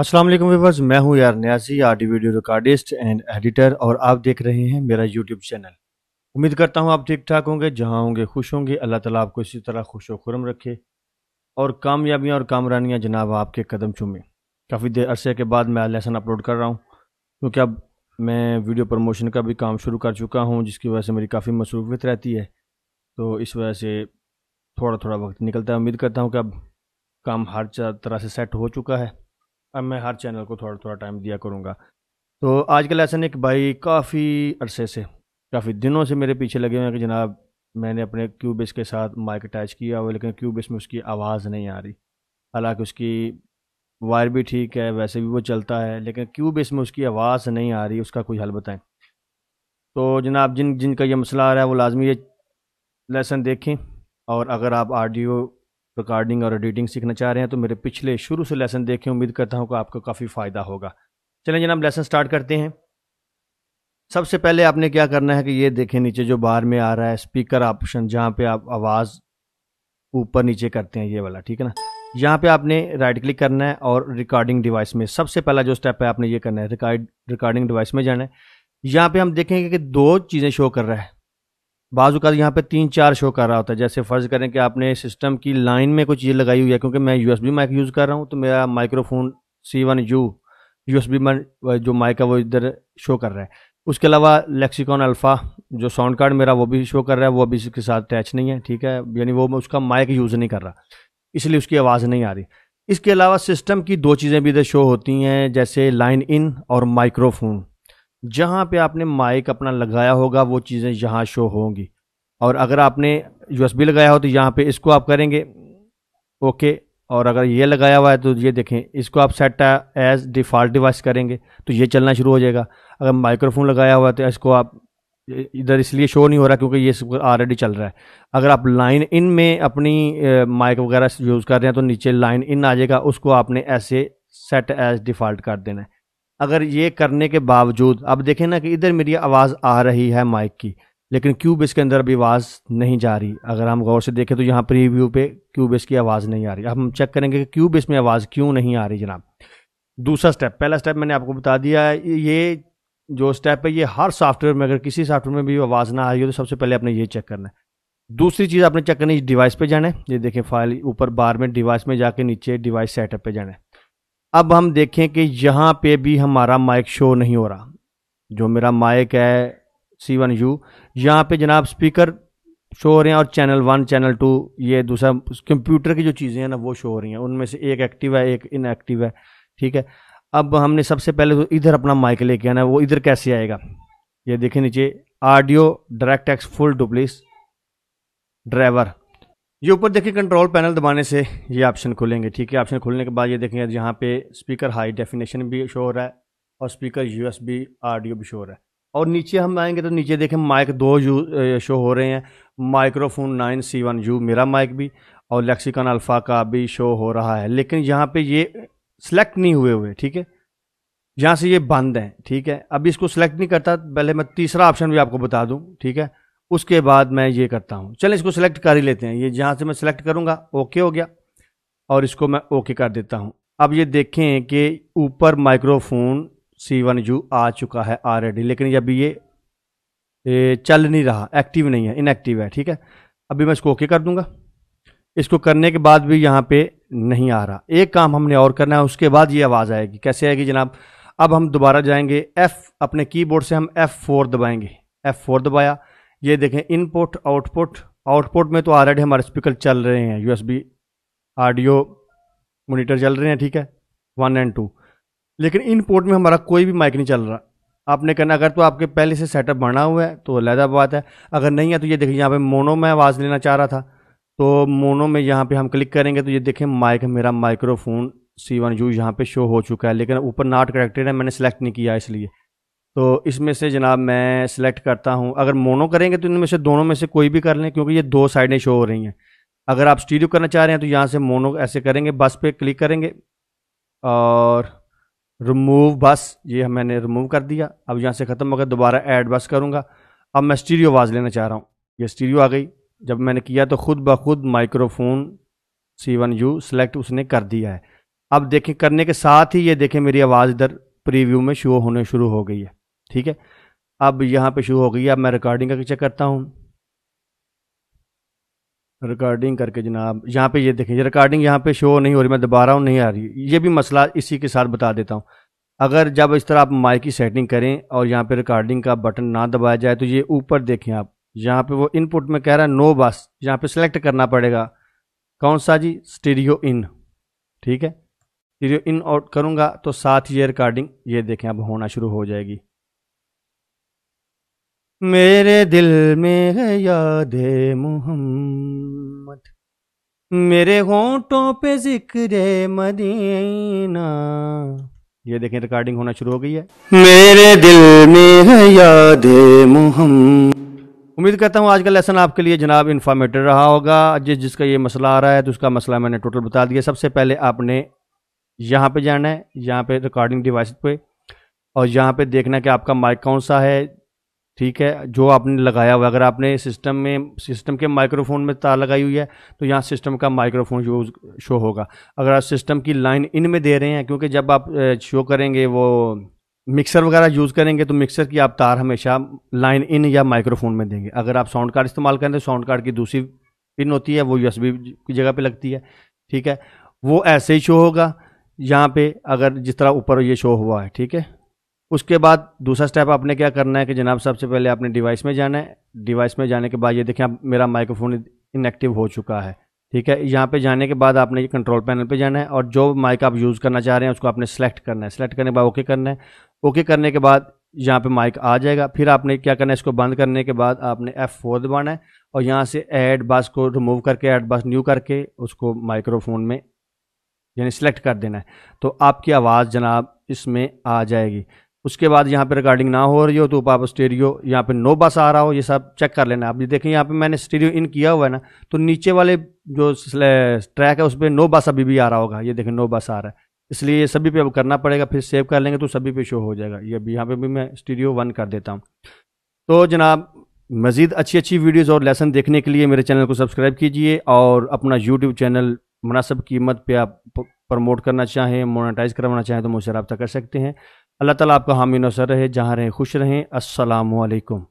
अस्सलाम वालेकुम व्यूवर्स मैं हूं यार न्याजी आडी वीडियो रिकॉर्डिस्ट एंड एडिटर और आप देख रहे हैं मेरा यूट्यूब चैनल उम्मीद करता हूं आप ठीक ठाक होंगे जहां होंगे खुश होंगे अल्लाह ताला आपको इसी तरह खुश व खुरम रखे और कामयाबियाँ और कामरानियाँ जनाब आपके कदम चूमें काफ़ी देर अरसे के बाद मैं लेसन अपलोड कर रहा हूँ क्योंकि अब मैं वीडियो प्रमोशन का भी काम शुरू कर चुका हूँ जिसकी वजह से मेरी काफ़ी मसरूफियत रहती है तो इस वजह से थोड़ा थोड़ा वक्त निकलता है उम्मीद करता हूँ कि अब काम हर तरह से सेट हो चुका है अब मैं हर चैनल को थोड़ा थोड़ा टाइम दिया करूँगा तो आज का लेसन एक भाई काफ़ी अरसे से काफ़ी दिनों से मेरे पीछे लगे हुए हैं कि जनाब मैंने अपने क्यूबिस के साथ माइक अटैच किया हुआ लेकिन क्यूबिस में उसकी आवाज़ नहीं आ रही हालांकि उसकी वायर भी ठीक है वैसे भी वो चलता है लेकिन क्यूबिस में उसकी आवाज़ नहीं आ रही उसका कोई हल बताएं तो जनाब जिन जिनका ये मसला आ रहा है वो लाजमी ये लेसन देखें और अगर आप आडियो रिकॉर्डिंग और एडिटिंग सीखना चाह रहे हैं तो मेरे पिछले शुरू से लेसन देखें उम्मीद करता हूँ कि आपको काफ़ी फ़ायदा होगा चलें जनाब लेसन स्टार्ट करते हैं सबसे पहले आपने क्या करना है कि ये देखें नीचे जो बार में आ रहा है स्पीकर ऑप्शन जहाँ पे आप आवाज़ ऊपर नीचे करते हैं ये वाला ठीक है ना यहाँ पे आपने राइट क्लिक करना है और रिकॉर्डिंग डिवाइस में सबसे पहला जो स्टेप है आपने ये करना है रिकॉर्ड रिकॉर्डिंग डिवाइस में जाना है यहाँ पे हम देखेंगे कि दो चीज़ें शो कर रहा है का यहाँ पे तीन चार शो कर रहा होता है जैसे फ़र्ज़ करें कि आपने सिस्टम की लाइन में कोई ये लगाई हुई है क्योंकि मैं यू माइक यूज़ कर रहा हूँ तो मेरा माइक्रोफोन सी वन यू यू एस बी जो माइक है वो इधर शो कर रहा है उसके अलावा लेक्सिकॉन अल्फ़ा जो साउंड कार्ड मेरा वो भी शो कर रहा है वो अभी इसके साथ अटैच नहीं है ठीक है यानी वो मैं उसका माइक यूज़ नहीं कर रहा इसलिए उसकी आवाज़ नहीं आ रही इसके अलावा सिस्टम की दो चीज़ें भी इधर शो होती हैं जैसे लाइन इन और माइक्रोफोन जहाँ पे आपने माइक अपना लगाया होगा वो चीज़ें यहाँ शो होंगी और अगर आपने यू लगाया हो तो यहाँ पे इसको आप करेंगे ओके और अगर ये लगाया हुआ है तो ये देखें इसको आप सेट एज डिफ़ॉल्ट डिवाइस करेंगे तो ये चलना शुरू हो जाएगा अगर माइक्रोफोन लगाया हुआ है तो इसको आप इधर इसलिए शो नहीं हो रहा क्योंकि ये सब ऑलरेडी चल रहा है अगर आप लाइन इन में अपनी माइक वगैरह यूज़ कर रहे हैं तो नीचे लाइन इन आ जाएगा उसको आपने ऐसे सेट एज डिफ़ॉल्ट कर देना है अगर ये करने के बावजूद अब देखें ना कि इधर मेरी आवाज़ आ रही है माइक की लेकिन क्यूब इसके अंदर अभी आवाज़ नहीं जा रही अगर हम गौर से देखें तो यहाँ प्रीव्यू पे क्यूब इसकी आवाज़ नहीं आ रही अब हम चेक करेंगे कि क्यूब इसमें आवाज़ क्यों नहीं आ रही जनाब दूसरा स्टेप पहला स्टेप मैंने आपको बता दिया है ये जो स्टेप है ये हर सॉफ्टवेयर में अगर किसी सॉफ्टवेयर में भी आवाज़ ना आ रही हो तो सबसे पहले आपने ये चेक करना है दूसरी चीज़ आपने चेक करनी है डिवाइस पे जाना है ये देखें फाइल ऊपर बार में डिवाइस में जाके नीचे डिवाइस सेटअप पे जाना है अब हम देखें कि यहाँ पे भी हमारा माइक शो नहीं हो रहा जो मेरा माइक है सी वन यू यहाँ पर जनाब स्पीकर शो हो रहे हैं और चैनल वन चैनल टू ये दूसरा कंप्यूटर की जो चीज़ें हैं ना वो शो हो रही हैं उनमें से एक एक्टिव है एक इनएक्टिव है ठीक है अब हमने सबसे पहले तो इधर अपना माइक लेके आना है वो इधर कैसे आएगा ये देखें नीचे audio DirectX full duplex driver ये ऊपर देखिए कंट्रोल पैनल दबाने से ये ऑप्शन खुलेंगे ठीक है ऑप्शन खुलने के बाद ये देखेंगे यहाँ पे स्पीकर हाई डेफिनेशन भी शो हो रहा है और स्पीकर यूएसबी ऑडियो भी शो हो रहा है और नीचे हम आएंगे तो नीचे देखें माइक दो यू शो हो रहे हैं microphone nine C one U मेरा माइक भी और लेक्सिकन अल्फ़ा का भी शो हो रहा है लेकिन यहाँ पर ये सिलेक्ट नहीं हुए हुए ठीक है यहाँ से ये बंद हैं ठीक है अभी इसको सिलेक्ट नहीं करता पहले मैं तीसरा ऑप्शन भी आपको बता दूँ ठीक है उसके बाद मैं ये करता हूँ चलें इसको सिलेक्ट कर ही लेते हैं ये जहाँ से मैं सिलेक्ट करूँगा ओके हो गया और इसको मैं ओके कर देता हूँ अब ये देखें कि ऊपर माइक्रोफोन सी वन यू आ चुका है ऑलरेडी लेकिन अभी ये, चल नहीं रहा एक्टिव नहीं है इनएक्टिव है ठीक है अभी मैं इसको ओके कर दूंगा इसको करने के बाद भी यहाँ पे नहीं आ रहा एक काम हमने और करना है उसके बाद ये आवाज़ आएगी कैसे आएगी जनाब अब हम दोबारा जाएंगे एफ अपने कीबोर्ड से हम फोर दबाएंगे फोर दबाया ये देखें इनपुट आउटपुट आउटपुट में तो ऑलरेडी हमारे स्पीकर चल रहे हैं यूएसबी ऑडियो मोनीटर चल रहे हैं ठीक है वन एंड टू लेकिन इनपुट में हमारा कोई भी माइक नहीं चल रहा आपने कहना अगर तो आपके पहले से सेटअप बना हुआ है तो लहदा बात है अगर नहीं है तो ये देखिए यहाँ पे मोनो में आवाज़ लेना चाह रहा था तो मोनो में यहाँ पे हम क्लिक करेंगे तो ये देखें माइक मेरा माइक्रोफोन सी वन यू यहाँ पर शो हो चुका है लेकिन ऊपर नॉट करेक्टेड है मैंने सेलेक्ट नहीं किया इसलिए तो इसमें से जनाब मैं सिलेक्ट करता हूँ अगर मोनो करेंगे तो इनमें से दोनों में से कोई भी कर लें क्योंकि ये दो साइडें शो हो रही हैं अगर आप स्टीडियो करना चाह रहे हैं तो यहाँ से मोनो ऐसे करेंगे बस पे क्लिक करेंगे और रिमूव बस ये मैंने रिमूव कर दिया अब यहाँ से ख़त्म हो गया दोबारा ऐड बस करूँगा अब मैं स्टीरियो आवाज़ लेना चाह रहा हूँ ये स्टीरियो आ गई जब मैंने किया तो ख़ुद ब खुद microphone C one U select उसने कर दिया है अब देखें करने के साथ ही ये देखें मेरी आवाज़ इधर प्रीव्यू में शो होने शुरू हो गई है ठीक है अब यहाँ पे शुरू हो गई अब मैं रिकॉर्डिंग करके चेक करता हूँ रिकॉर्डिंग करके जनाब यहाँ पे ये देखें रिकॉर्डिंग यहाँ पे शो नहीं हो रही मैं दोबारा नहीं आ रही ये भी मसला इसी के साथ बता देता हूँ अगर जब इस तरह आप माइक की सेटिंग करें और यहाँ पे रिकॉर्डिंग का बटन ना दबाया जाए तो ये ऊपर देखें आप यहाँ पे वो इनपुट में कह रहा है नो बस यहाँ पे सेलेक्ट करना पड़ेगा कौन सा जी स्टीरियो इन ठीक है स्टीरियो इन आउट करूँगा तो साथ ये रिकॉर्डिंग ये देखें अब होना शुरू हो जाएगी मेरे दिल में है याद मोहम्मद मेरे होंठों पे जिक्र मदीना ये देखें रिकॉर्डिंग होना शुरू हो गई है मेरे दिल में है याद मोहम्मद उम्मीद करता हूँ आज का लेसन आपके लिए जनाब इन्फॉर्मेटिव रहा होगा जिस जिसका ये मसला आ रहा है तो उसका मसला मैंने टोटल बता दिया सबसे पहले आपने यहाँ पे जाना है यहाँ पे रिकॉर्डिंग डिवाइस पे और यहाँ पे देखना कि आपका माइक कौन सा है ठीक है जो आपने लगाया हुआ अगर आपने सिस्टम में सिस्टम के माइक्रोफोन में तार लगाई हुई है तो यहाँ सिस्टम का माइक्रोफोन यूज शो होगा अगर आप सिस्टम की लाइन इन में दे रहे हैं क्योंकि जब आप शो करेंगे वो मिक्सर वगैरह यूज़ करेंगे तो मिक्सर की आप तार हमेशा लाइन इन या माइक्रोफोन में देंगे अगर आप साउंड कार्ड इस्तेमाल करें तो साउंड कार्ड की दूसरी पिन होती है वो यू की जगह पर लगती है ठीक है वो ऐसे ही शो होगा यहाँ पे अगर जिस तरह ऊपर ये शो हुआ है ठीक है उसके बाद दूसरा स्टेप आपने क्या करना है कि जनाब सबसे पहले आपने डिवाइस में जाना है डिवाइस में जाने के बाद ये देखें आप मेरा माइक्रोफोन इनएक्टिव हो चुका है ठीक है यहाँ पे जाने के बाद आपने ये कंट्रोल पैनल पे जाना है और जो माइक आप यूज़ करना चाह रहे हैं उसको आपने सेलेक्ट करना है सेलेक्ट करने के बाद ओके करना है ओके करने के बाद यहाँ पे माइक आ जाएगा फिर आपने क्या करना है इसको बंद करने के बाद आपने एफ़ फोर दबाना है और यहाँ से एड बस को रिमूव करके एड बस न्यू करके उसको माइक्रोफोन में यानी सेलेक्ट कर देना है तो आपकी आवाज़ जनाब इसमें आ जाएगी उसके बाद यहाँ पे रिकॉर्डिंग ना हो रही हो तो आप स्टेरियो यहाँ पे नो बस आ रहा हो ये सब चेक कर लेना आप ये देखें यहाँ पे मैंने स्टेरियो इन किया हुआ है ना तो नीचे वाले जो ट्रैक है उस पर नो बस अभी भी आ रहा होगा ये देखें नो बस आ रहा है इसलिए ये सभी पे अब करना पड़ेगा फिर सेव कर लेंगे तो सभी पे शो हो जाएगा ये अभी यहाँ पे भी मैं स्टीडियो वन कर देता हूँ तो जनाब मज़ीद अच्छी अच्छी वीडियोज़ और लेसन देखने के लिए मेरे चैनल को सब्सक्राइब कीजिए और अपना यूट्यूब चैनल मुनासब कीमत पर आप प्रमोट करना चाहें मोनाटाइज़ करवाना चाहें तो मुझसे रबता कर सकते हैं अल्लाह ताला आपका हामी नसर रहे जहाँ रहें खुश रहें अस्सलाम वालेकुम